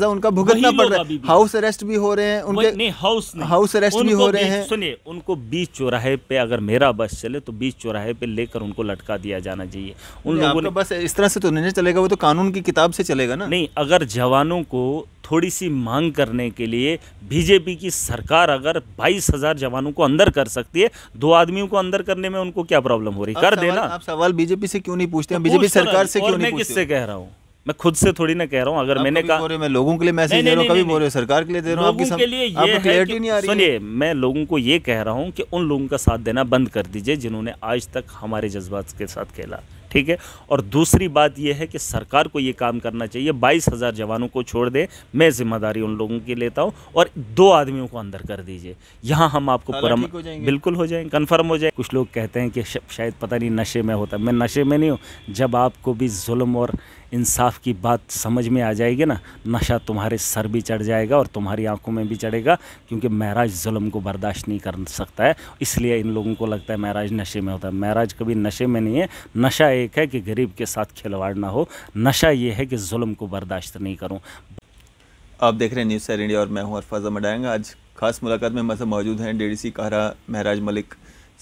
उनका भुगतना पड़ रहा है हाउस अरेस्ट भी हो रहे हैं उनके नहीं हाउस हाउस अरेस्ट भी हो रहे हैं सुनिए उनको बीच चौराहे पे अगर मेरा बस चले तो बीच चौराहे पे लेकर उनको लटका दिया जाना चाहिए उन लोगों ने बस इस तरह से तो नहीं चलेगा वो तो कानून की किताब से चलेगा ना नहीं अगर जवानों को थोड़ी सी मांग करने के लिए बीजेपी की सरकार अगर बाईस हजार जवानों को अंदर कर सकती है दो आदमियों को अंदर करने में उनको क्या प्रॉब्लम हो रही कर देना आप सवाल बीजेपी से क्यों नहीं पूछते तो बीजेपी तो सरकार से क्यों नहीं किससे कह रहा हूँ मैं खुद से थोड़ी ना कह रहा हूँ अगर मैंने कहा मैं लोगों के लिए मैसेज दे रहा हूँ कभी बोल सरकार के लिए दे रहा हूँ आपके लिए ये क्लियरिटी नहीं आ रही सुनिए मैं लोगों को ये कह रहा हूँ कि उन लोगों का साथ देना बंद कर दीजिए जिन्होंने आज तक हमारे जज्बात के साथ खेला ठीक है और दूसरी बात यह है कि सरकार को ये काम करना चाहिए बाईस हज़ार जवानों को छोड़ दें मैं जिम्मेदारी उन लोगों की लेता हूँ और दो आदमियों को अंदर कर दीजिए यहाँ हम आपको परम हो बिल्कुल हो जाएंगे कंफर्म हो जाए कुछ लोग कहते हैं कि शायद पता नहीं नशे में होता मैं नशे में नहीं हूँ जब आपको भी जुल्म और इंसाफ की बात समझ में आ जाएगी ना नशा तुम्हारे सर भी चढ़ जाएगा और तुम्हारी आंखों में भी चढ़ेगा क्योंकि महराज जुल्म को बर्दाश्त नहीं कर सकता है इसलिए इन लोगों को लगता है महराज नशे में होता है महराज कभी नशे में नहीं है नशा एक है कि गरीब के साथ खिलवाड़ ना हो नशा ये है कि जुल्म को बर्दाश्त नहीं करूँ आप देख रहे हैं न्यूज़ सर इंडिया और मैं हूँ अरफाज मडायंग आज खास मुलाकात में मसा मौजूद हैं डीडीसी कारा महराज मलिक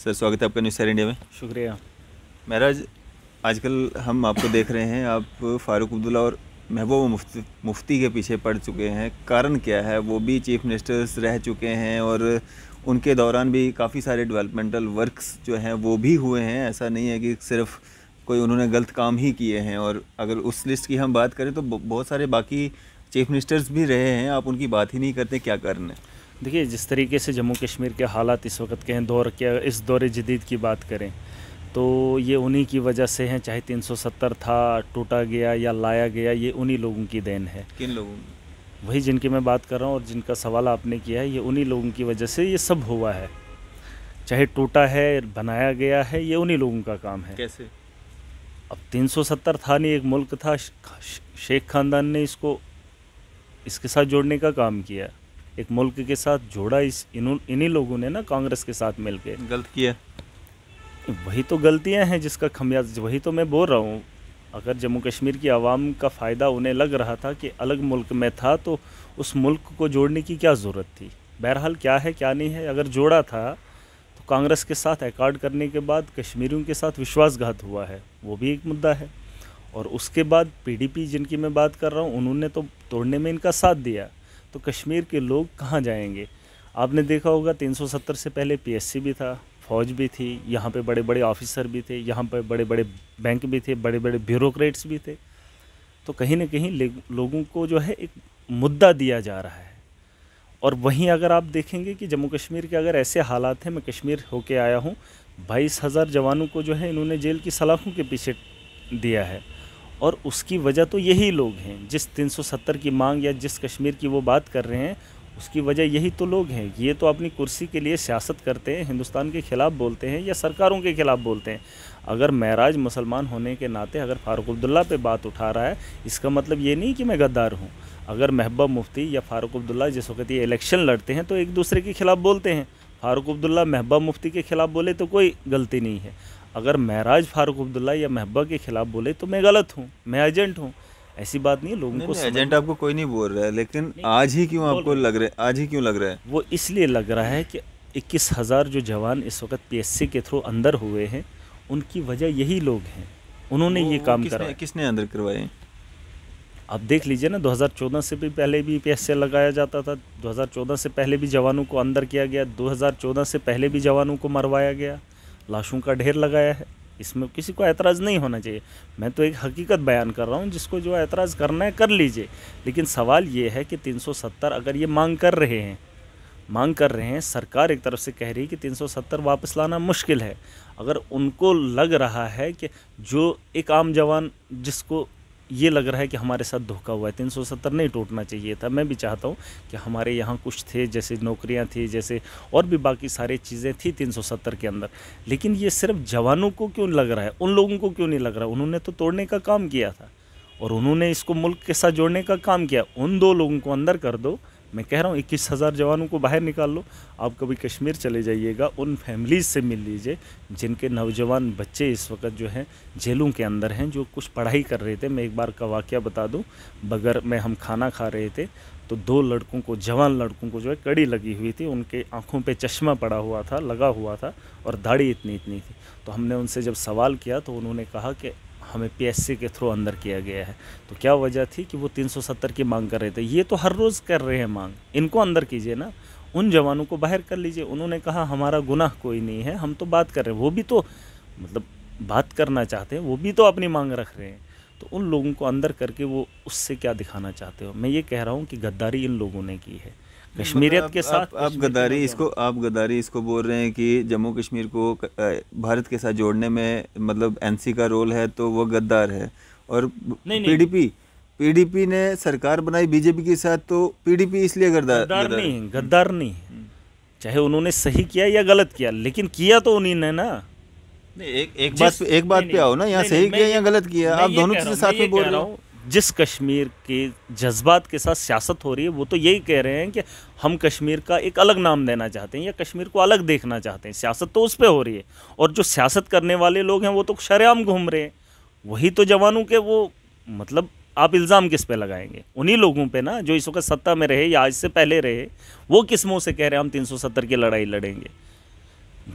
सर स्वागत है आपका न्यूज़ सर इंडिया में शुक्रिया महराज आजकल हम आपको देख रहे हैं आप फारूक अब्दुल्ला और महबूबा मुफ्ती मुफ्ती के पीछे पड़ चुके हैं कारण क्या है वो भी चीफ मिनिस्टर्स रह चुके हैं और उनके दौरान भी काफ़ी सारे डेवलपमेंटल वर्क्स जो हैं वो भी हुए हैं ऐसा नहीं है कि सिर्फ कोई उन्होंने गलत काम ही किए हैं और अगर उस लिस्ट की हम बात करें तो बहुत सारे बाकी चीफ मिनिस्टर्स भी रहे हैं आप उनकी बात ही नहीं करते क्या है देखिए जिस तरीके से जम्मू कश्मीर के हालात इस वक्त के हैं दौर के इस दौरे जदीद की बात करें तो ये उन्हीं की वजह से हैं चाहे 370 था टूटा गया या लाया गया ये उन्हीं लोगों की देन है किन लोगों वही जिनकी मैं बात कर रहा हूँ और जिनका सवाल आपने किया है ये उन्हीं लोगों की वजह से ये सब हुआ है चाहे टूटा है बनाया गया है ये उन्हीं लोगों का काम है कैसे अब 370 था नहीं एक मुल्क था शेख खानदान ने इसको इसके साथ जोड़ने का काम किया एक मुल्क के साथ जोड़ा इस इन्हीं लोगों ने ना कांग्रेस के साथ मिलकर गलत किया वही तो गलतियां हैं जिसका खमियाज वही तो मैं बोल रहा हूँ अगर जम्मू कश्मीर की आवाम का फ़ायदा उन्हें लग रहा था कि अलग मुल्क में था तो उस मुल्क को जोड़ने की क्या ज़रूरत थी बहरहाल क्या है क्या नहीं है अगर जोड़ा था तो कांग्रेस के साथ एकॉर्ड करने के बाद कश्मीरियों के साथ विश्वासघात हुआ है वो भी एक मुद्दा है और उसके बाद पीडीपी जिनकी मैं बात कर रहा हूँ उन्होंने तो तोड़ने में इनका साथ दिया तो कश्मीर के लोग कहाँ जाएंगे आपने देखा होगा 370 से पहले पीएससी भी था फ़ौज भी थी यहाँ पे बड़े बड़े ऑफिसर भी थे यहाँ पे बड़े बड़े बैंक भी थे बड़े बड़े ब्यूरोक्रेट्स भी थे तो कहीं ना कहीं लोगों को जो है एक मुद्दा दिया जा रहा है और वहीं अगर आप देखेंगे कि जम्मू कश्मीर के अगर ऐसे हालात हैं मैं कश्मीर होके आया हूँ बाईस हज़ार जवानों को जो है इन्होंने जेल की सलाखों के पीछे दिया है और उसकी वजह तो यही लोग हैं जिस 370 की मांग या जिस कश्मीर की वो बात कर रहे हैं उसकी वजह यही तो लोग हैं ये तो अपनी कुर्सी के लिए सियासत करते हैं हिंदुस्तान के ख़िलाफ़ बोलते हैं या सरकारों के ख़िलाफ़ बोलते हैं अगर महराज मुसलमान होने के नाते अगर फ़ारूक अब्दुल्ला पे बात उठा रहा है इसका मतलब ये नहीं कि मैं गद्दार हूँ अगर महबा मुफ्ती या फ़ारूक अब्दुल्ला जिस वक्त ये इलेक्शन लड़ते हैं तो एक दूसरे के ख़िलाफ़ बोलते हैं फ़ारूक अब्दुल्ला महबा मुफ्ती के ख़िलाफ़ बोले तो कोई गलती नहीं है अगर महराज फ़ारूक अब्दुल्ला या महबा के ख़िलाफ़ बोले तो मैं गलत हूँ मैं एजेंट हूँ ऐसी बात नहीं है लोगों को एजेंट आपको कोई नहीं बोल रहा है लेकिन आज ही क्यों आपको लग रहा है आज ही क्यों लग रहा है वो इसलिए लग रहा है कि इक्कीस हज़ार जो जवान इस वक्त पी के थ्रू अंदर हुए हैं उनकी वजह यही लोग हैं उन्होंने ये काम करा किसने अंदर करवाए आप देख लीजिए ना 2014 से भी पहले भी पी लगाया जाता था 2014 से पहले भी जवानों को अंदर किया गया 2014 से पहले भी जवानों को मरवाया गया लाशों का ढेर लगाया है इसमें किसी को ऐतराज़ नहीं होना चाहिए मैं तो एक हकीकत बयान कर रहा हूँ जिसको जो एतराज़ करना है कर लीजिए लेकिन सवाल ये है कि 370 अगर ये मांग कर रहे हैं मांग कर रहे हैं सरकार एक तरफ से कह रही है कि 370 वापस लाना मुश्किल है अगर उनको लग रहा है कि जो एक आम जवान जिसको ये लग रहा है कि हमारे साथ धोखा हुआ है तीन सौ सत्तर नहीं टूटना चाहिए था मैं भी चाहता हूँ कि हमारे यहाँ कुछ थे जैसे नौकरियाँ थी जैसे और भी बाकी सारी चीज़ें थी तीन सौ सत्तर के अंदर लेकिन ये सिर्फ जवानों को क्यों लग रहा है उन लोगों को क्यों नहीं लग रहा है उन्होंने तो तोड़ने का काम किया था और उन्होंने इसको मुल्क के साथ जोड़ने का काम किया उन दो लोगों को अंदर कर दो मैं कह रहा हूँ इक्कीस हज़ार जवानों को बाहर निकाल लो आप कभी कश्मीर चले जाइएगा उन फैमिलीज से मिल लीजिए जिनके नौजवान बच्चे इस वक्त जो हैं जेलों के अंदर हैं जो कुछ पढ़ाई कर रहे थे मैं एक बार का वाक़ बता दूँ बगर मैं हम खाना खा रहे थे तो दो लड़कों को जवान लड़कों को जो है कड़ी लगी हुई थी उनके आँखों पर चश्मा पड़ा हुआ था लगा हुआ था और दाढ़ी इतनी इतनी थी तो हमने उनसे जब सवाल किया तो उन्होंने कहा कि हमें पीएससी के थ्रू अंदर किया गया है तो क्या वजह थी कि वो 370 की मांग कर रहे थे ये तो हर रोज़ कर रहे हैं मांग इनको अंदर कीजिए ना उन जवानों को बाहर कर लीजिए उन्होंने कहा हमारा गुनाह कोई नहीं है हम तो बात कर रहे हैं वो भी तो मतलब बात करना चाहते हैं वो भी तो अपनी मांग रख रहे हैं तो उन लोगों को अंदर करके वो उससे क्या दिखाना चाहते हो मैं ये कह रहा हूँ कि गद्दारी इन लोगों ने की है कश्मीरियत मतलब के साथ आप गद्दारी इसको आप गदारी इसको बोल रहे हैं कि जम्मू कश्मीर को भारत के साथ जोड़ने में मतलब एनसी का रोल है तो वो गद्दार है और पीडीपी पीडीपी ने सरकार बनाई बीजेपी के साथ तो पीडीपी इसलिए गद्दार गद्दार नहीं है गद्दार हम्म। नहीं है चाहे उन्होंने सही किया या गलत किया लेकिन किया तो उन्हीं ने ना नहीं एक एक बात एक बात पे आओ ना यहाँ सही किया या गलत किया आप दोनों साथ में बोल रहा हूँ जिस कश्मीर के जज्बात के साथ सियासत हो रही है वो तो यही कह रहे हैं कि हम कश्मीर का एक अलग नाम देना चाहते हैं या कश्मीर को अलग देखना चाहते हैं सियासत तो उस पर हो रही है और जो सियासत करने वाले लोग हैं वो तो शरेआम घूम रहे हैं वही तो जवानों के वो मतलब आप इल्ज़ाम किस पे लगाएंगे उन्हीं लोगों पे ना जो इस वक्त सत्ता में रहे या आज से पहले रहे वो किस मुँह से कह रहे हैं हम सत्तर की लड़ाई लड़ेंगे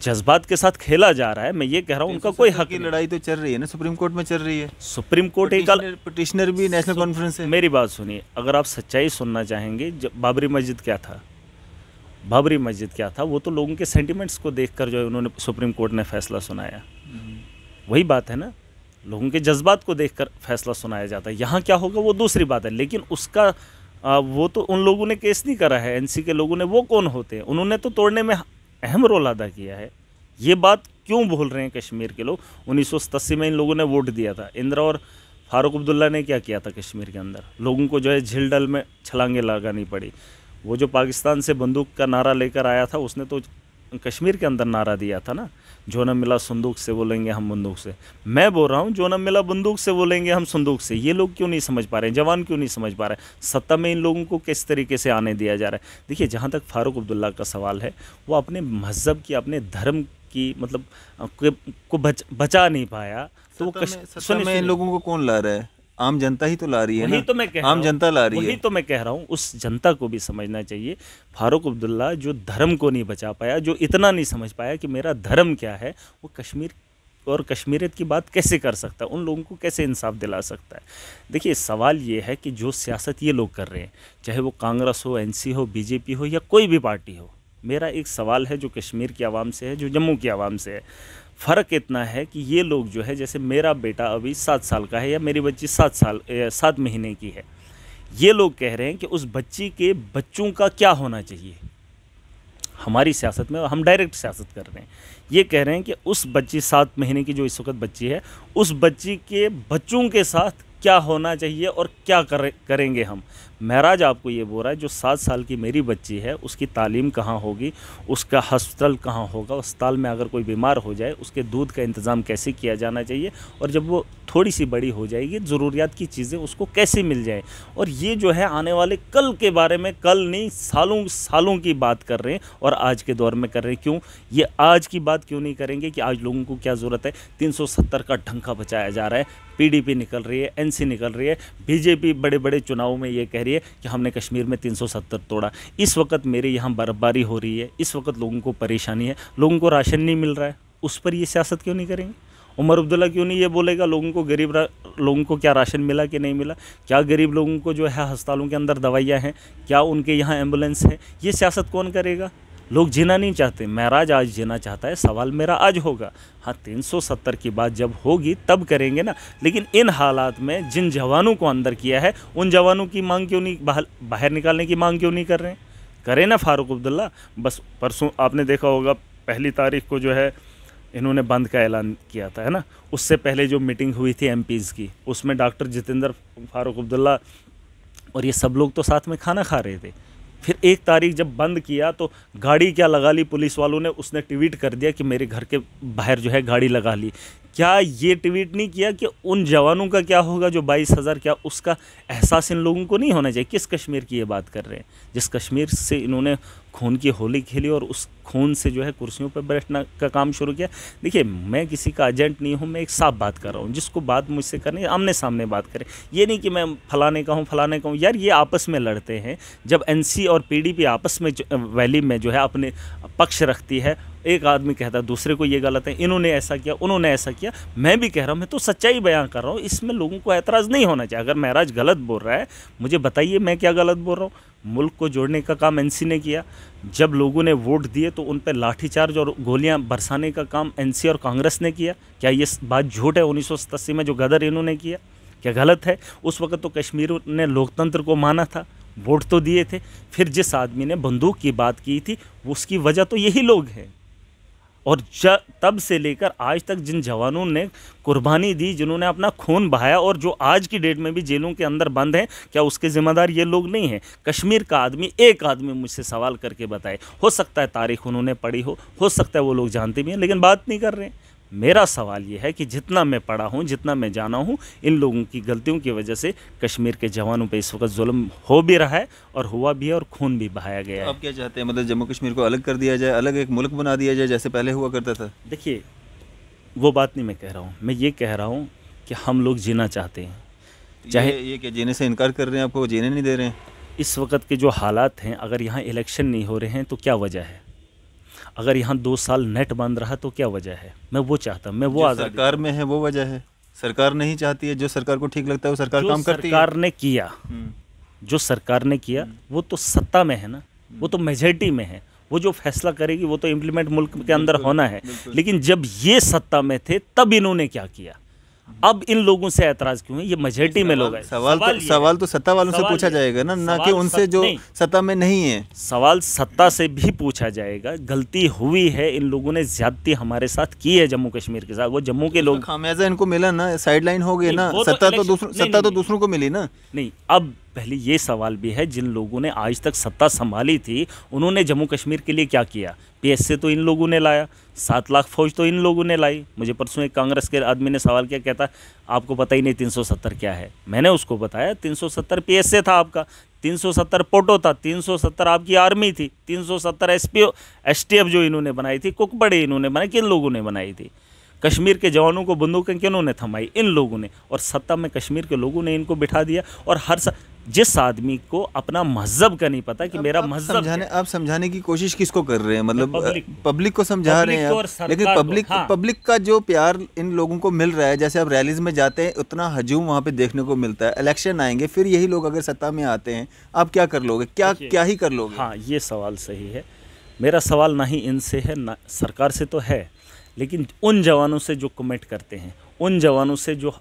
जज्बात के साथ खेला जा रहा है मैं ये कह रहा हूँ उनका कोई हक की लड़ाई तो चल रही है ना सुप्रीम कोर्ट में चल रही है सुप्रीम कोर्ट एक पटिशनर भी नेशनल कॉन्फ्रेंस है मेरी बात सुनिए अगर आप सच्चाई सुनना चाहेंगे बाबरी मस्जिद क्या था बाबरी मस्जिद क्या था वो तो लोगों के सेंटिमेंट्स को देख कर जो है उन्होंने सुप्रीम कोर्ट ने फैसला सुनाया हम्म। वही बात है ना लोगों के जज्बात को देख कर फैसला सुनाया जाता है यहाँ क्या होगा वो दूसरी बात है लेकिन उसका वो तो उन लोगों ने केस नहीं करा है एनसी के लोगों ने वो कौन होते हैं उन्होंने तो तोड़ने में अहम रोल अदा किया है ये बात क्यों भूल रहे हैं कश्मीर के लोग उन्नीस में इन लोगों ने वोट दिया था इंदिरा और फारूक अब्दुल्ला ने क्या किया था कश्मीर के अंदर लोगों को जो है झील डल में छलांगे लगानी पड़ी वो जो पाकिस्तान से बंदूक का नारा लेकर आया था उसने तो कश्मीर के अंदर नारा दिया था ना जो न मिला संदूक से बोलेंगे हम बंदूक से मैं बोल रहा हूँ जो न मिला बंदूक से बोलेंगे हम संदूक से ये लोग क्यों नहीं समझ पा रहे हैं जवान क्यों नहीं समझ पा रहे हैं सत्ता में इन लोगों को किस तरीके से आने दिया जा रहा है देखिए जहाँ तक फारूक अब्दुल्ला का सवाल है वो अपने मजहब की अपने धर्म की मतलब को बच, बचा नहीं पाया तो वो कश... लोगों को कौन ला रहा है आम जनता ही तो ला रही है ना तो मैं कह आम जनता ला रही है तो मैं कह रहा हूँ उस जनता को भी समझना चाहिए फारूक अब्दुल्ला जो धर्म को नहीं बचा पाया जो इतना नहीं समझ पाया कि मेरा धर्म क्या है वो कश्मीर और कश्मीरियत की बात कैसे कर सकता है उन लोगों को कैसे इंसाफ दिला सकता है देखिए सवाल ये है कि जो सियासत ये लोग कर रहे हैं चाहे वो कांग्रेस हो एन हो बीजेपी हो या कोई भी पार्टी हो मेरा एक सवाल है जो कश्मीर की आवाम से है जो जम्मू की आवाम से है फ़र्क इतना है कि ये लोग जो है जैसे मेरा बेटा अभी सात साल का है या मेरी बच्ची सात साल सात महीने की है ये लोग कह रहे हैं कि उस बच्ची के बच्चों का क्या होना चाहिए हमारी सियासत में हम डायरेक्ट सियासत कर रहे हैं ये कह रहे हैं कि उस बच्ची सात महीने की जो इस वक्त बच्ची है उस बच्ची के बच्चों के साथ क्या होना चाहिए और क्या करे करेंगे हम महराज आपको ये बोल रहा है जो सात साल की मेरी बच्ची है उसकी तालीम कहाँ होगी उसका हॉस्पिटल कहाँ होगा अस्पताल में अगर कोई बीमार हो जाए उसके दूध का इंतज़ाम कैसे किया जाना चाहिए और जब वो थोड़ी सी बड़ी हो जाएगी ज़रूरियात की चीज़ें उसको कैसे मिल जाए और ये जो है आने वाले कल के बारे में कल नहीं सालों सालों की बात कर रहे हैं और आज के दौर में कर रहे हैं क्यों ये आज की बात क्यों नहीं करेंगे कि आज लोगों को क्या ज़रूरत है तीन का ढंका बचाया जा रहा है पीडीपी निकल रही है एनसी निकल रही है बीजेपी बड़े बड़े चुनावों में ये कह रही है कि हमने कश्मीर में 370 तोड़ा इस वक्त मेरे यहाँ बर्फबारी हो रही है इस वक्त लोगों को परेशानी है लोगों को राशन नहीं मिल रहा है उस पर ये सियासत क्यों नहीं करेंगे उमर अब्दुल्ला क्यों नहीं ये बोलेगा लोगों को गरीब लोगों को क्या राशन मिला कि नहीं मिला क्या गरीब लोगों को जो है अस्पतालों के अंदर दवाइयाँ हैं क्या उनके यहाँ एम्बुलेंस है ये सियासत कौन करेगा लोग जीना नहीं चाहते महाराज आज जीना चाहता है सवाल मेरा आज होगा हाँ 370 की बात जब होगी तब करेंगे ना लेकिन इन हालात में जिन जवानों को अंदर किया है उन जवानों की मांग क्यों नहीं बाहर निकालने की मांग क्यों नहीं कर रहे हैं करें ना फारूक अब्दुल्ला बस परसों आपने देखा होगा पहली तारीख को जो है इन्होंने बंद का ऐलान किया था है ना उससे पहले जो मीटिंग हुई थी एम की उसमें डॉक्टर जितेंद्र फारूक अब्दुल्ला और ये सब लोग तो साथ में खाना खा रहे थे फिर एक तारीख जब बंद किया तो गाड़ी क्या लगा ली पुलिस वालों ने उसने ट्वीट कर दिया कि मेरे घर के बाहर जो है गाड़ी लगा ली क्या ये ट्वीट नहीं किया कि उन जवानों का क्या होगा जो बाईस हज़ार क्या उसका एहसास इन लोगों को नहीं होना चाहिए किस कश्मीर की ये बात कर रहे हैं जिस कश्मीर से इन्होंने खून की होली खेली और उस खून से जो है कुर्सियों पर बैठना का काम शुरू किया देखिए मैं किसी का एजेंट नहीं हूँ मैं एक साफ बात कर रहा हूँ जिसको बात मुझसे करनी आमने सामने बात करें ये नहीं कि मैं फलाने का हूँ फलाने का हूँ यार ये आपस में लड़ते हैं जब एन और पी आपस में वैली में जो है अपने पक्ष रखती है एक आदमी कहता है दूसरे को ये गलत है इन्होंने ऐसा किया उन्होंने ऐसा किया मैं भी कह रहा हूँ मैं तो सच्चाई बयान कर रहा हूँ इसमें लोगों को ऐतराज़ नहीं होना चाहिए अगर महराज गलत बोल रहा है मुझे बताइए मैं क्या गलत बोल रहा हूँ मुल्क को जोड़ने का काम एनसी ने किया जब लोगों ने वोट दिए तो उन पर लाठीचार्ज और गोलियां बरसाने का काम एनसी और कांग्रेस ने किया क्या ये बात झूठ है उन्नीस में जो गदर इन्होंने किया क्या गलत है उस वक्त तो कश्मीर ने लोकतंत्र को माना था वोट तो दिए थे फिर जिस आदमी ने बंदूक की बात की थी उसकी वजह तो यही लोग हैं और तब से लेकर आज तक जिन जवानों ने कुर्बानी दी जिन्होंने अपना खून बहाया और जो आज की डेट में भी जेलों के अंदर बंद हैं क्या उसके ज़िम्मेदार ये लोग नहीं हैं कश्मीर का आदमी एक आदमी मुझसे सवाल करके बताए हो सकता है तारीख उन्होंने पढ़ी हो हो सकता है वो लोग जानते भी हैं लेकिन बात नहीं कर रहे हैं मेरा सवाल ये है कि जितना मैं पढ़ा हूँ जितना मैं जाना हूँ इन लोगों की गलतियों की वजह से कश्मीर के जवानों पर इस वक्त जुल्म हो भी रहा है और हुआ भी है और खून भी बहाया गया है आप क्या चाहते हैं मतलब जम्मू कश्मीर को अलग कर दिया जाए अलग एक मुल्क बना दिया जाए जैसे पहले हुआ करता था देखिए वो बात नहीं मैं कह रहा हूँ मैं ये कह रहा हूँ कि हम लोग जीना चाहते हैं चाहे ये, ये कि जीने से इनकार कर रहे हैं आपको जीने नहीं दे रहे हैं इस वक्त के जो हालात हैं अगर यहाँ इलेक्शन नहीं हो रहे हैं तो क्या वजह है अगर यहाँ दो साल नेट बंद रहा तो क्या वजह है मैं वो चाहता हूँ मैं वो सरकार में है वो वजह है सरकार नहीं चाहती है जो सरकार को ठीक लगता है वो सरकार काम करती है सरकार ने किया हम्म। जो सरकार ने किया हम्म। वो तो सत्ता में है ना हम्म। वो तो मेजोरिटी में है वो जो फैसला करेगी वो तो इम्प्लीमेंट मुल्क के अंदर होना है लेकिन जब ये सत्ता में थे तब इन्होंने क्या किया अब इन लोगों से ऐतराज क्यों है ये मजहटी में लोग हैं सवाल तो सवाल तो, सवाल तो सत्ता वालों से पूछा जाएगा ना ना कि उनसे जो सत्ता में नहीं है सवाल सत्ता से भी पूछा जाएगा गलती हुई है इन लोगों ने ज्यादती हमारे साथ की है जम्मू कश्मीर के साथ वो जम्मू के तो लोग खामियाजा इनको मिला ना साइडलाइन हो गए ना सत्ता तो सत्ता तो, तो दूसरों को मिली ना नहीं अब पहले ये सवाल भी है जिन लोगों ने आज तक सत्ता संभाली थी उन्होंने जम्मू कश्मीर के लिए क्या किया पी तो इन लोगों ने लाया सात लाख फौज तो इन लोगों ने लाई मुझे परसों एक कांग्रेस के आदमी ने सवाल किया कहता आपको पता ही नहीं 370 क्या है मैंने उसको बताया 370 ए था आपका तीन सौ सत्तर पोटो था तीन सौ सत्तर आपकी आर्मी थी तीन सौ सत्तर S P O S T F जो इन्होंने बनाई थी कुक बड़े इन्होंने बनाई किन लोगों ने बनाई थी कश्मीर के जवानों को बंदूकें किन्होंने थमाई इन लोगों ने और सत्ता में कश्मीर के लोगों ने इनको बिठा दिया और हर सा जिस आदमी को अपना मजहब का नहीं पता कि मेरा मजहब समझाने आप समझाने की कोशिश किसको कर रहे हैं मतलब पब्लिक, को समझा रहे हैं लेकिन पब्लिक हाँ। पब्लिक का जो प्यार इन लोगों को मिल रहा है जैसे आप रैलीज में जाते हैं उतना हजूम वहाँ पे देखने को मिलता है इलेक्शन आएंगे फिर यही लोग अगर सत्ता में आते हैं आप क्या कर लोगे क्या क्या ही कर लोगे हाँ ये सवाल सही है मेरा सवाल ना ही इनसे है ना सरकार से तो है लेकिन उन जवानों से जो कमेंट करते हैं उन जवानों से जो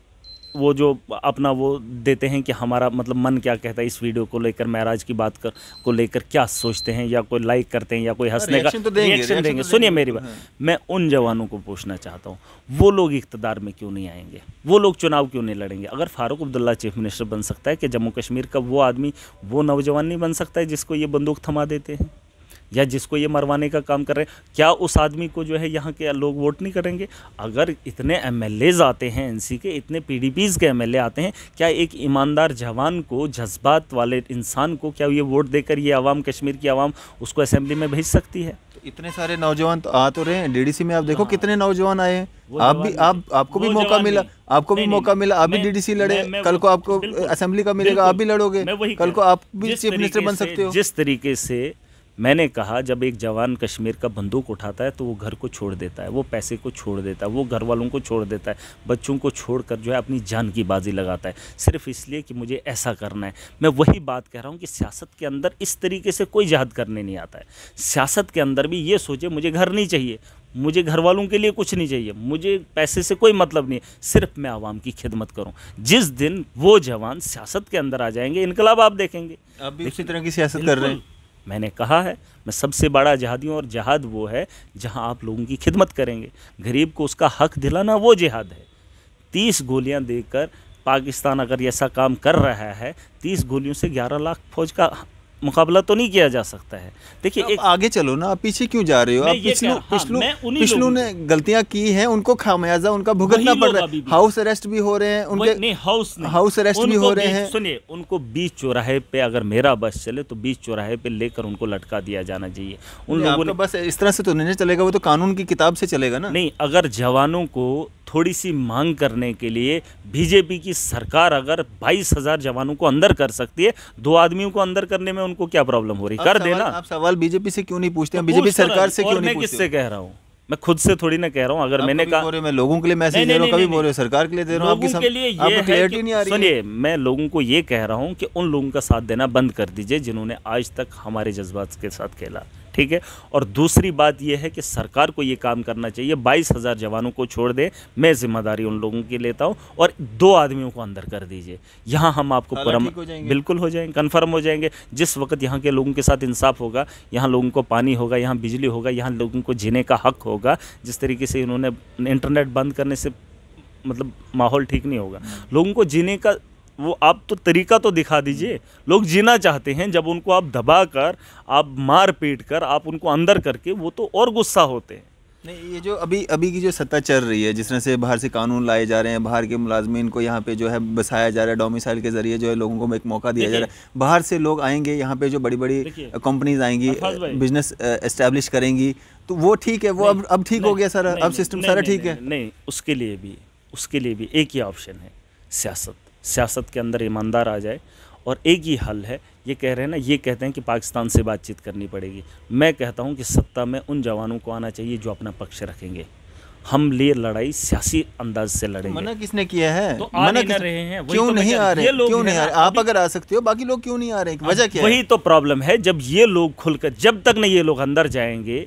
वो जो अपना वो देते हैं कि हमारा मतलब मन क्या कहता है इस वीडियो को लेकर महराज की बात कर को लेकर क्या सोचते हैं या कोई लाइक करते हैं या कोई हंसने का तो देंगे, रिएक्शन देंगे तो सुनिए मेरी बात हाँ। मैं उन जवानों को पूछना चाहता हूँ वो लोग इकतदार में क्यों नहीं आएंगे वो लोग चुनाव क्यों नहीं लड़ेंगे अगर फारूक अब्दुल्ला चीफ मिनिस्टर बन सकता है कि जम्मू कश्मीर का वो आदमी वो नौजवान नहीं बन सकता है जिसको ये बंदूक थमा देते हैं या जिसको ये मरवाने का काम कर रहे हैं क्या उस आदमी को जो है यहाँ के लोग वोट नहीं करेंगे अगर इतने एम आते हैं एन के इतने पी के एम आते हैं क्या एक ईमानदार जवान को जज्बात वाले इंसान को क्या ये वोट देकर ये आवाम कश्मीर की आवाम उसको असेंबली में भेज सकती है तो इतने सारे नौजवान तो आ तो रहे हैं डीडीसी में आप देखो हाँ। कितने नौजवान आए हैं आप भी आप आपको भी मौका मिला आपको भी मौका मिला आप भी डीडीसी लड़े मैं, मैं, कल को आपको असेंबली का मिलेगा आप भी लड़ोगे कल को आप भी चीफ मिनिस्टर बन सकते हो जिस तरीके से मैंने कहा जब एक जवान कश्मीर का बंदूक उठाता है तो वो घर को छोड़ देता है वो पैसे को छोड़ देता है वो घर वालों को छोड़ देता है बच्चों को छोड़कर जो है अपनी जान की बाजी लगाता है सिर्फ इसलिए कि मुझे ऐसा करना है मैं वही बात कह रहा हूँ कि सियासत के अंदर इस तरीके से कोई जहाद करने नहीं आता है सियासत के अंदर भी ये सोचे मुझे घर नहीं चाहिए मुझे घर वालों के लिए कुछ नहीं चाहिए मुझे पैसे से कोई मतलब नहीं है सिर्फ मैं आवाम की खिदमत करूं जिस दिन वो जवान सियासत के अंदर आ जाएंगे इनकलाब आप देखेंगे आप भी इसी तरह की सियासत कर रहे हैं मैंने कहा है मैं सबसे बड़ा जहादी हूँ और जहाद वो है जहाँ आप लोगों की खिदमत करेंगे गरीब को उसका हक दिलाना वो जहाद है तीस गोलियाँ देकर पाकिस्तान अगर ऐसा काम कर रहा है तीस गोलियों से ग्यारह लाख फौज का मुकाबला तो नहीं किया जा सकता है देखिए एक आगे चलो ना आप पीछे क्यों जा रहे हो आप पिछलू हाँ, पिछलू पिछलू ने गलतियां की हैं उनको खामियाजा उनका भुगतना पड़ रहा है हाउस अरेस्ट भी हो रहे हैं उनके नहीं हाउस नहीं हाउस अरेस्ट भी हो रहे हैं सुनिए उनको बीच चौराहे पे अगर मेरा बस चले तो बीच चौराहे पे लेकर उनको लटका दिया जाना चाहिए उन लोगों ने बस इस तरह से तो नहीं चलेगा वो तो कानून की किताब से चलेगा ना नहीं अगर जवानों को थोड़ी सी मांग करने के लिए बीजेपी की सरकार अगर बाईस हजार जवानों को अंदर कर सकती है दो आदमियों को अंदर करने में उनको क्या प्रॉब्लम हो रही कर देना आप सवाल बीजेपी से क्यों नहीं पूछते तो तो हैं बीजेपी सरकार से क्यों नहीं किससे कह रहा हूँ मैं खुद से थोड़ी ना कह रहा हूँ अगर मैंने कहा मैं लोगों के लिए मैसेज दे रहा हूँ कभी बोल रहे सरकार के लिए दे रहा हूँ आपके क्लियरिटी नहीं आ रही सुनिए मैं लोगों को ये कह रहा हूँ कि उन लोगों का साथ देना बंद कर दीजिए जिन्होंने आज तक हमारे जज्बात के साथ खेला ठीक है और दूसरी बात यह है कि सरकार को ये काम करना चाहिए बाईस हज़ार जवानों को छोड़ दें मैं जिम्मेदारी उन लोगों की लेता हूँ और दो आदमियों को अंदर कर दीजिए यहाँ हम आपको परम हो बिल्कुल हो जाएंगे कन्फर्म हो जाएंगे जिस वक्त यहाँ के लोगों के साथ इंसाफ होगा यहाँ लोगों को पानी होगा यहाँ बिजली होगा यहाँ लोगों को जीने का हक होगा जिस तरीके से इन्होंने इंटरनेट बंद करने से मतलब माहौल ठीक नहीं होगा हम्म। लोगों को जीने का वो आप तो तरीका तो दिखा दीजिए लोग जीना चाहते हैं जब उनको आप दबा कर आप मार पीट कर आप उनको अंदर करके वो तो और गुस्सा होते हैं नहीं ये जो अभी अभी की जो सत्ता चल रही है जिस तरह से बाहर से कानून लाए जा रहे हैं बाहर के मुलाजमीन को यहाँ पे जो है बसाया जा रहा है डोमिसाइल के जरिए जो है लोगों को एक मौका दिया जा रहा है बाहर से लोग आएंगे यहाँ पे जो बड़ी बड़ी कंपनीज आएंगी बिजनेस इस्टेब्लिश करेंगी तो वो ठीक है वो अब अब ठीक हो गया सर अब सिस्टम सारा ठीक है नहीं उसके लिए भी उसके लिए भी एक ही ऑप्शन है सियासत सियासत के अंदर ईमानदार आ जाए और एक ही हल है ये कह रहे हैं ना ये कहते हैं कि पाकिस्तान से बातचीत करनी पड़ेगी मैं कहता हूँ कि सत्ता में उन जवानों को आना चाहिए जो अपना पक्ष रखेंगे हम लिए लड़ाई सियासी अंदाज से तो लड़ेंगे मना किसने किया है तो आ मना किस... रहे हैं क्यों तो नहीं आ रहे क्यों नहीं आ रहे आप अगर आ सकते हो बाकी लोग क्यों नहीं आ रहे हाँ, वजह क्या वही तो प्रॉब्लम है जब ये लोग खुलकर जब तक नहीं ये लोग अंदर जाएंगे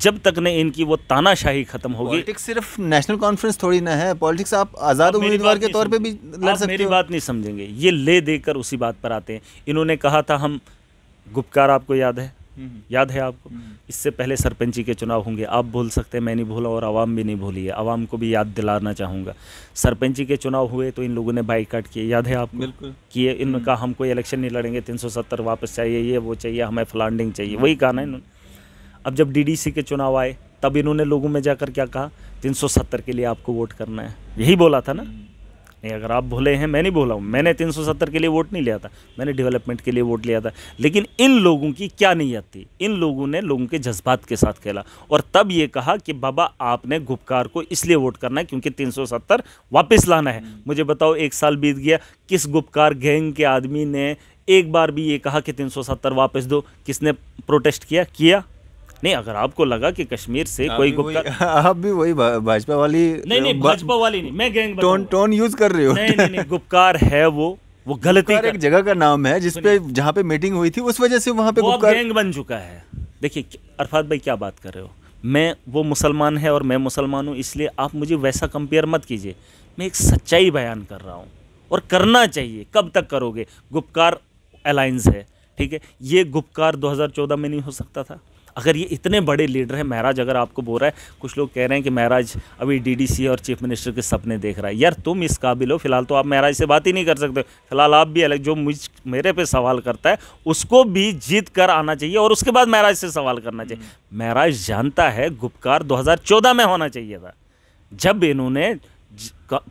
जब तक नहीं इनकी वो तानाशाही खत्म होगी पॉलिटिक्स सिर्फ नेशनल कॉन्फ्रेंस थोड़ी ना है पॉलिटिक्स आप आज़ाद उम्मीदवार के तौर पे भी लड़ सकते मेरी बात नहीं समझेंगे ये ले देकर उसी बात पर आते हैं इन्होंने कहा था हम गुप्कार आपको याद है हम्म। याद है आपको हम्म। इससे पहले सरपंची के चुनाव होंगे आप भूल सकते हैं मैं नहीं भूला और आवाम भी नहीं भूली है आवाम को भी याद दिलाना चाहूँगा सरपंची के चुनाव हुए तो इन लोगों ने काट किए याद है आपको बिल्कुल इनका हम हम्म। कोई इलेक्शन नहीं लड़ेंगे 370 वापस चाहिए ये वो चाहिए हमें फ्लांडिंग चाहिए वही कहा ना इन्होंने अब जब डीडीसी के चुनाव आए तब इन्होंने लोगों में जाकर क्या कहा 370 के लिए आपको वोट करना है यही बोला था ना नहीं अगर आप भोले हैं मैं नहीं बोला हूँ मैंने 370 के लिए वोट नहीं लिया था मैंने डेवलपमेंट के लिए वोट लिया था लेकिन इन लोगों की क्या नहीं थी इन लोगों ने लोगों के जज्बात के साथ खेला और तब ये कहा कि बाबा आपने गुपकार को इसलिए वोट करना है क्योंकि 370 वापस लाना है हम्म। मुझे बताओ एक साल बीत गया किस गुपकार गैंग के आदमी ने एक बार भी ये कहा कि तीन वापस दो किसने प्रोटेस्ट किया किया नहीं अगर आपको लगा कि कश्मीर से कोई गुप्ता आप भी वही भाजपा वाली नहीं नहीं भाजपा वाली नहीं मैं गैंग टोन टोन यूज कर रही हो नहीं नहीं, नहीं गुप्कार है वो वो गलती एक जगह का नाम है जिसपे जहाँ पे मीटिंग हुई थी उस वजह से वहाँ पे गुप्कार गैंग बन चुका है देखिए अरफात भाई क्या बात कर रहे हो मैं वो मुसलमान है और मैं मुसलमान हूँ इसलिए आप मुझे वैसा कंपेयर मत कीजिए मैं एक सच्चाई बयान कर रहा हूँ और करना चाहिए कब तक करोगे गुपकार अलायंस है ठीक है ये गुप्कार 2014 में नहीं हो सकता था अगर ये इतने बड़े लीडर हैं महराज अगर आपको बोल रहा है कुछ लोग कह रहे हैं कि महराज अभी डीडीसी और चीफ मिनिस्टर के सपने देख रहा है यार तुम इस काबिल हो फिलहाल तो आप महराज से बात ही नहीं कर सकते फिलहाल आप भी अलग जो मुझ मेरे पे सवाल करता है उसको भी जीत कर आना चाहिए और उसके बाद महराज से सवाल करना चाहिए हम्म। महराज जानता है गुप्कार दो में होना चाहिए था जब इन्होंने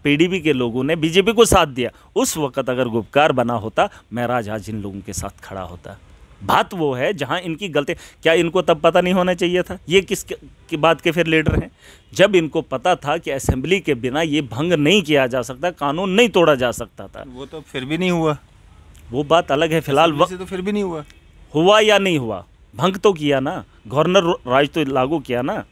पीडीपी के लोगों ने बीजेपी को साथ दिया उस वक्त अगर गुपकार बना होता महराज आज इन लोगों के साथ खड़ा होता बात वो है जहाँ इनकी गलती क्या इनको तब पता नहीं होना चाहिए था ये किस की बात के फिर लीडर हैं जब इनको पता था कि असेंबली के बिना ये भंग नहीं किया जा सकता कानून नहीं तोड़ा जा सकता था वो तो फिर भी नहीं हुआ वो बात अलग है फिलहाल तो फिर भी नहीं हुआ हुआ या नहीं हुआ भंग तो किया ना गवर्नर राज तो लागू किया ना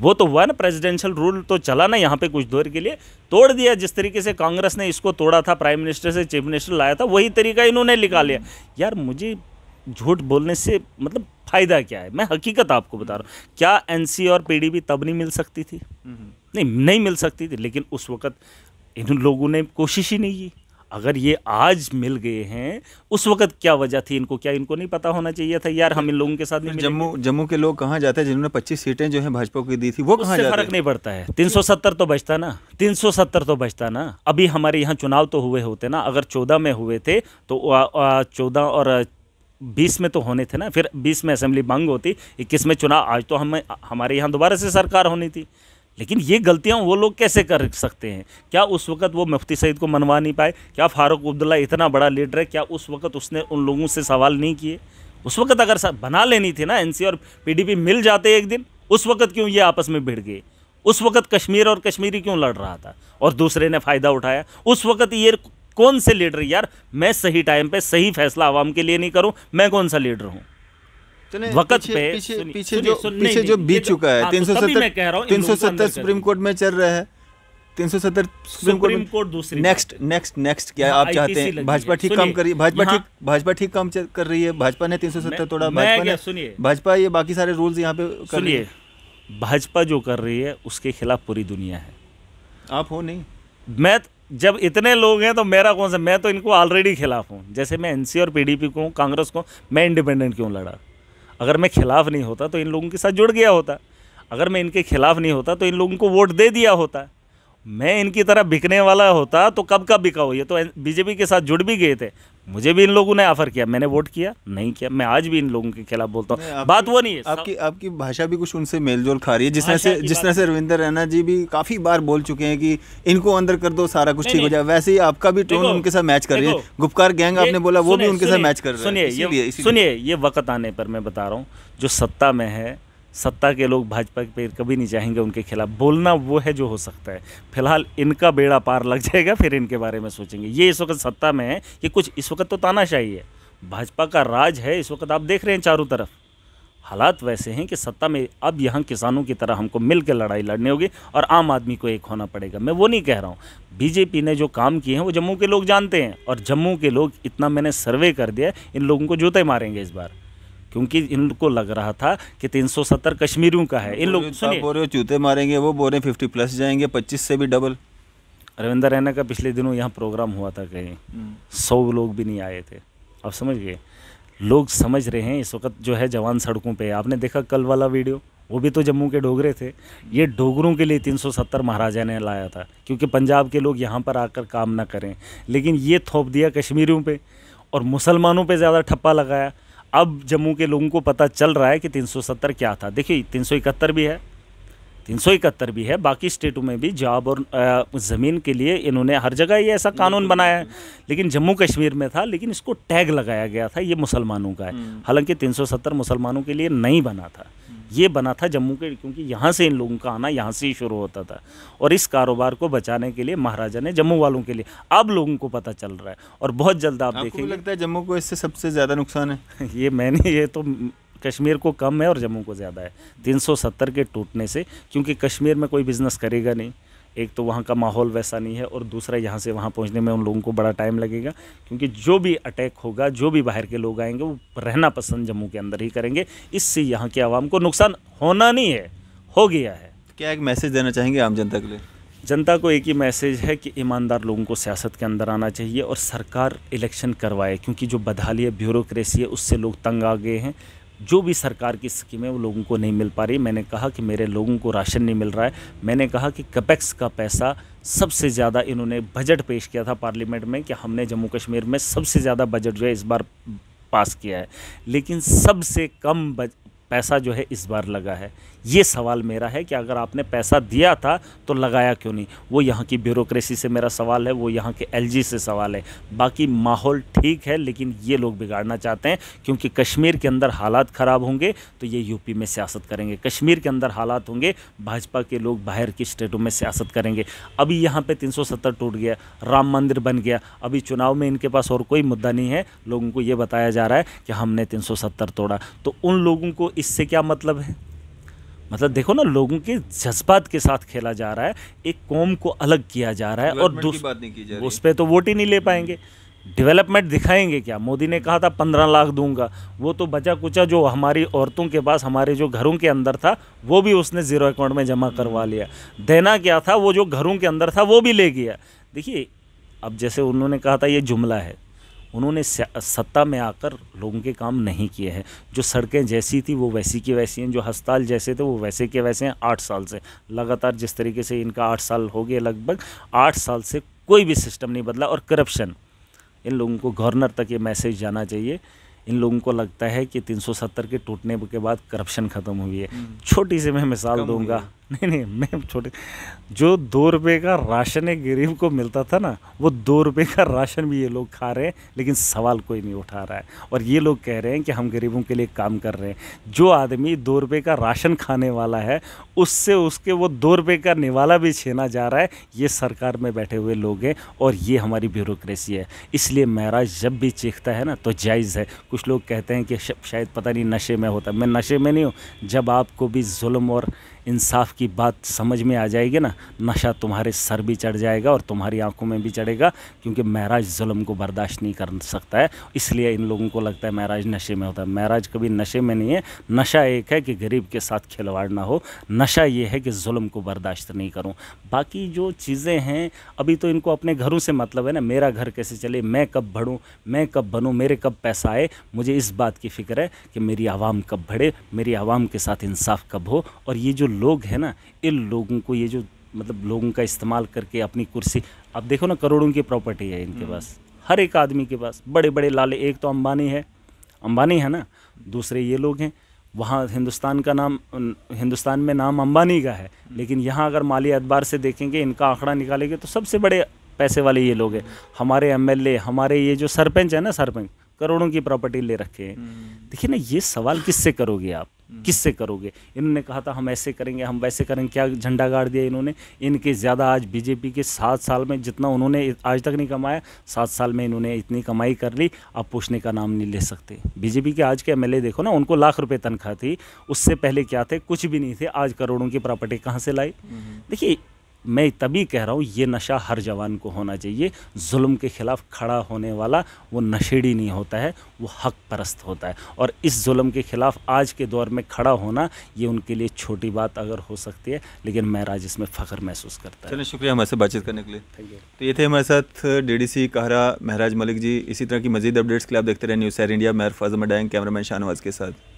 वो तो हुआ ना प्रेसिडेंशियल रूल तो चला ना यहाँ पे कुछ देर के लिए तोड़ दिया जिस तरीके से कांग्रेस ने इसको तोड़ा था प्राइम मिनिस्टर से चीफ मिनिस्टर लाया था वही तरीका इन्होंने निकाल लिया यार मुझे झूठ बोलने से मतलब फ़ायदा क्या है मैं हकीकत आपको बता रहा हूँ क्या एन और पी तब नहीं मिल सकती थी हम्म। नहीं नहीं मिल सकती थी लेकिन उस वक़्त इन लोगों ने कोशिश ही नहीं की अगर ये आज मिल गए हैं उस वक्त क्या वजह थी इनको क्या इनको नहीं पता होना चाहिए था यार हम इन लोगों के साथ नहीं जम्मू जम्मू के लोग कहाँ जाते हैं जिन्होंने 25 सीटें जो है भाजपा को दी थी वो कहाँ जाते फर्क नहीं पड़ता है 370 तो बचता ना 370 तो बचता ना अभी हमारे यहाँ चुनाव तो हुए होते ना अगर चौदह में हुए थे तो चौदह और बीस में तो होने थे ना फिर बीस में असेंबली भंग होती इक्कीस में चुनाव आज तो हमें हमारे यहाँ दोबारा से सरकार होनी थी लेकिन ये गलतियाँ वो लोग कैसे कर सकते हैं क्या उस वक्त वो मुफ्ती सईद को मनवा नहीं पाए क्या फारूक अब्दुल्ला इतना बड़ा लीडर है क्या उस वक्त उसने उन लोगों से सवाल नहीं किए उस वक्त अगर बना लेनी थी ना एनसी और पीडीपी मिल जाते एक दिन उस वक्त क्यों ये आपस में भिड़ गए उस वक्त कश्मीर और कश्मीरी क्यों लड़ रहा था और दूसरे ने फ़ायदा उठाया उस वक्त ये कौन से लीडर यार मैं सही टाइम पे सही फैसला आवाम के लिए नहीं करूं मैं कौन सा लीडर हूं वक्त पे पीछे, जो पीछे जो बीत तो- चुका है हाँ, तो तीन सौ सत्तर तीन सौ सत्तर सुप्रीम कोर्ट में चल रहा है तीन सौ सत्तर सुप्रीम कोर्ट दूसरी नेक्स्ट नेक्स्ट नेक्स्ट क्या आप चाहते हैं भाजपा ठीक काम कर रही है भाजपा ठीक भाजपा ठीक काम कर रही है भाजपा ने तीन सौ सत्तर तोड़ा भाजपा सुनिए भाजपा ये बाकी सारे रूल्स यहाँ पे कर रही है भाजपा जो कर रही है उसके खिलाफ पूरी दुनिया है आप हो नहीं मैं जब इतने लोग हैं तो मेरा कौन सा मैं तो इनको ऑलरेडी खिलाफ हूँ जैसे मैं एनसी और पीडीपी को कांग्रेस को मैं इंडिपेंडेंट क्यों लड़ा अगर मैं खिलाफ नहीं होता तो इन लोगों के साथ जुड़ गया होता अगर मैं इनके खिलाफ नहीं होता तो इन लोगों को वोट दे दिया होता मैं इनकी तरह बिकने वाला होता तो कब कब बिका हो ये तो बीजेपी के साथ जुड़ भी गए थे मुझे भी इन लोगों ने ऑफर किया मैंने वोट किया नहीं किया मैं आज भी इन लोगों के खिलाफ बोलता हूँ बात वो नहीं है आपकी आपकी भाषा भी कुछ उनसे मेलजोल खा रही है जिस तरह से जिस तरह से रविंदर रैना जी भी काफी बार बोल चुके हैं कि इनको अंदर कर दो सारा कुछ ठीक हो जाए वैसे ही आपका भी टोन उनके साथ मैच कर रही है गुप्कार गैंग आपने बोला वो भी उनके साथ मैच कर हैं सुनिए सुनिए ये वक्त आने पर मैं बता रहा हूँ जो सत्ता में है सत्ता के लोग भाजपा के पेड़ कभी नहीं चाहेंगे उनके खिलाफ बोलना वो है जो हो सकता है फिलहाल इनका बेड़ा पार लग जाएगा फिर इनके बारे में सोचेंगे ये इस वक्त सत्ता में है ये कुछ इस वक्त तो तानाशाही है भाजपा का राज है इस वक्त आप देख रहे हैं चारों तरफ हालात वैसे हैं कि सत्ता में अब यहाँ किसानों की तरह हमको मिलकर लड़ाई लड़नी होगी और आम आदमी को एक होना पड़ेगा मैं वो नहीं कह रहा हूँ बीजेपी ने जो काम किए हैं वो जम्मू के लोग जानते हैं और जम्मू के लोग इतना मैंने सर्वे कर दिया इन लोगों को जूते मारेंगे इस बार क्योंकि इनको लग रहा था कि 370 कश्मीरियों का है इन लोग बोरे चूते मारेंगे वो बोरे 50 प्लस जाएंगे 25 से भी डबल रविंदर रैना का पिछले दिनों यहाँ प्रोग्राम हुआ था कहीं हम्म। सौ लोग भी नहीं आए थे आप समझ गए लोग समझ रहे हैं इस वक्त जो है जवान सड़कों पर आपने देखा कल वाला वीडियो वो भी तो जम्मू के डोगरे थे ये डोगरों के लिए 370 महाराजा ने लाया था क्योंकि पंजाब के लोग यहाँ पर आकर काम ना करें लेकिन ये थोप दिया कश्मीरियों पे और मुसलमानों पे ज़्यादा ठप्पा लगाया अब जम्मू के लोगों को पता चल रहा है कि 370 क्या था देखिए तीन भी है तीन भी है बाकी स्टेटों में भी जॉब और ज़मीन के लिए इन्होंने हर जगह ये ऐसा कानून बनाया है लेकिन जम्मू कश्मीर में था लेकिन इसको टैग लगाया गया था ये मुसलमानों का है हम्म। हालांकि 370 मुसलमानों के लिए नहीं बना था ये बना था जम्मू के क्योंकि यहाँ से इन लोगों का आना यहाँ से ही शुरू होता था और इस कारोबार को बचाने के लिए महाराजा ने जम्मू वालों के लिए अब लोगों को पता चल रहा है और बहुत जल्द आप देखेंगे लगता है जम्मू को इससे सबसे ज़्यादा नुकसान है ये मैंने ये तो कश्मीर को कम है और जम्मू को ज़्यादा है 370 के टूटने से क्योंकि कश्मीर में कोई बिज़नेस करेगा नहीं एक तो वहाँ का माहौल वैसा नहीं है और दूसरा यहाँ से वहाँ पहुँचने में उन लोगों को बड़ा टाइम लगेगा क्योंकि जो भी अटैक होगा जो भी बाहर के लोग आएंगे वो रहना पसंद जम्मू के अंदर ही करेंगे इससे यहाँ के आवाम को नुकसान होना नहीं है हो गया है क्या एक मैसेज देना चाहेंगे आम जनता के लिए जनता को एक ही मैसेज है कि ईमानदार लोगों को सियासत के अंदर आना चाहिए और सरकार इलेक्शन करवाए क्योंकि जो बदहाली है ब्यूरोक्रेसी है उससे लोग तंग आ गए हैं जो भी सरकार की स्कीम है वो लोगों को नहीं मिल पा रही मैंने कहा कि मेरे लोगों को राशन नहीं मिल रहा है मैंने कहा कि कपेक्स का पैसा सबसे ज़्यादा इन्होंने बजट पेश किया था पार्लियामेंट में कि हमने जम्मू कश्मीर में सबसे ज़्यादा बजट जो है इस बार पास किया है लेकिन सबसे कम पैसा जो है इस बार लगा है ये सवाल मेरा है कि अगर आपने पैसा दिया था तो लगाया क्यों नहीं वो यहाँ की ब्यूरोक्रेसी से मेरा सवाल है वो यहाँ के एल से सवाल है बाकी माहौल ठीक है लेकिन ये लोग बिगाड़ना चाहते हैं क्योंकि कश्मीर के अंदर हालात ख़राब होंगे तो ये यूपी में सियासत करेंगे कश्मीर के अंदर हालात होंगे भाजपा के लोग बाहर की स्टेटों में सियासत करेंगे अभी यहाँ पे 370 टूट गया राम मंदिर बन गया अभी चुनाव में इनके पास और कोई मुद्दा नहीं है लोगों को ये बताया जा रहा है कि हमने 370 तोड़ा तो उन लोगों को इससे क्या मतलब है मतलब देखो ना लोगों के जज्बात के साथ खेला जा रहा है एक कौम को अलग किया जा रहा है और नहीं जा उस पर तो वोट ही नहीं ले पाएंगे डेवलपमेंट दिखाएंगे क्या मोदी ने कहा था पंद्रह लाख दूंगा वो तो बचा कुचा जो हमारी औरतों के पास हमारे जो घरों के अंदर था वो भी उसने ज़ीरो अकाउंट में जमा करवा हम्म। लिया देना क्या था वो जो घरों के अंदर था वो भी ले गया देखिए अब जैसे उन्होंने कहा था ये जुमला है उन्होंने सत्ता में आकर लोगों के काम नहीं किए हैं जो सड़कें जैसी थी वो वैसी की वैसी हैं जो हस्पताल जैसे थे वो वैसे के वैसे हैं आठ साल से लगातार जिस तरीके से इनका आठ साल हो गया लगभग आठ साल से कोई भी सिस्टम नहीं बदला और करप्शन इन लोगों को गवर्नर तक ये मैसेज जाना चाहिए इन लोगों को लगता है कि 370 के टूटने के बाद करप्शन ख़त्म हुई है हम्म। छोटी सी मैं मिसाल दूंगा नहीं नहीं मैं छोटे जो दो रुपये का राशन एक गरीब को मिलता था ना वो दो रुपये का राशन भी ये लोग खा रहे हैं लेकिन सवाल कोई नहीं उठा रहा है और ये लोग कह रहे हैं कि हम गरीबों के लिए काम कर रहे हैं जो आदमी दो रुपये का राशन खाने वाला है उससे उसके वो दो रुपये का निवाला भी छीना जा रहा है ये सरकार में बैठे हुए लोग हैं और ये हमारी ब्यूरोक्रेसी है इसलिए महाराज जब भी चीखता है ना तो जायज़ है कुछ लोग कहते हैं कि शायद पता नहीं नशे में होता मैं नशे में नहीं हूँ जब आपको भी म और इंसाफ की बात समझ में आ जाएगी ना नशा तुम्हारे सर भी चढ़ जाएगा और तुम्हारी आंखों में भी चढ़ेगा क्योंकि महराज जुल्म को बर्दाश्त नहीं कर सकता है इसलिए इन लोगों को लगता है महराज नशे में होता है महराज कभी नशे में नहीं है नशा एक है कि गरीब के साथ खिलवाड़ ना हो नशा ये है कि जुल्म को बर्दाश्त नहीं करूँ बाकी जो चीज़ें हैं अभी तो इनको अपने घरों से मतलब है ना मेरा घर कैसे चले मैं कब बढ़ूँ मैं कब बनूँ मेरे कब पैसा आए मुझे इस बात की फ़िक्र है कि मेरी आवाम कब बढ़े मेरी आवाम के साथ इंसाफ कब हो और ये जो लोग हैं ना इन लोगों को ये जो मतलब लोगों का इस्तेमाल करके अपनी कुर्सी आप देखो ना करोड़ों की प्रॉपर्टी है इनके हम्म। पास हर एक आदमी के पास बड़े बड़े लाले एक तो अंबानी है अंबानी है ना दूसरे ये लोग हैं वहाँ हिंदुस्तान का नाम हिंदुस्तान में नाम अंबानी का है हम्म। लेकिन यहाँ अगर माली अतबार से देखेंगे इनका आंकड़ा निकालेंगे तो सबसे बड़े पैसे वाले ये लोग हैं हमारे एमएलए हमारे ये जो सरपंच है ना सरपंच करोड़ों की प्रॉपर्टी ले रखे हैं हम्म। देखिए ना ये सवाल किससे करोगे आप किससे करोगे इन्होंने कहा था हम ऐसे करेंगे हम वैसे करेंगे क्या झंडा गाड़ दिया इन्होंने इनके ज़्यादा आज बीजेपी के सात साल में जितना उन्होंने आज तक नहीं कमाया सात साल में इन्होंने इतनी कमाई कर ली आप पूछने का नाम नहीं ले सकते बीजेपी के आज के एमएलए देखो ना उनको लाख रुपये तनख्वाह थी उससे पहले क्या थे कुछ भी नहीं थे आज करोड़ों की प्रॉपर्टी कहाँ से लाई हम्म। देखिए मैं तभी कह रहा हूँ ये नशा हर जवान को होना चाहिए जुल्म के ख़िलाफ़ खड़ा होने वाला वो नशेड़ी नहीं होता है वो हक परस्त होता है और इस जुल्म के ख़िलाफ़ आज के दौर में खड़ा होना ये उनके लिए छोटी बात अगर हो सकती है लेकिन महराज इसमें फ़ख्र महसूस करता है चलिए शुक्रिया हमारे साथ बातचीत करने के लिए थैंक यू तो ये थे हमारे साथ डी कहरा महराज मलिक जी इसी तरह की मजीद अपडेट्स के लिए आप देखते रहे न्यूज़ एयर इंडिया मैं फजम डैंग कैमरामैन शाहनवाज के साथ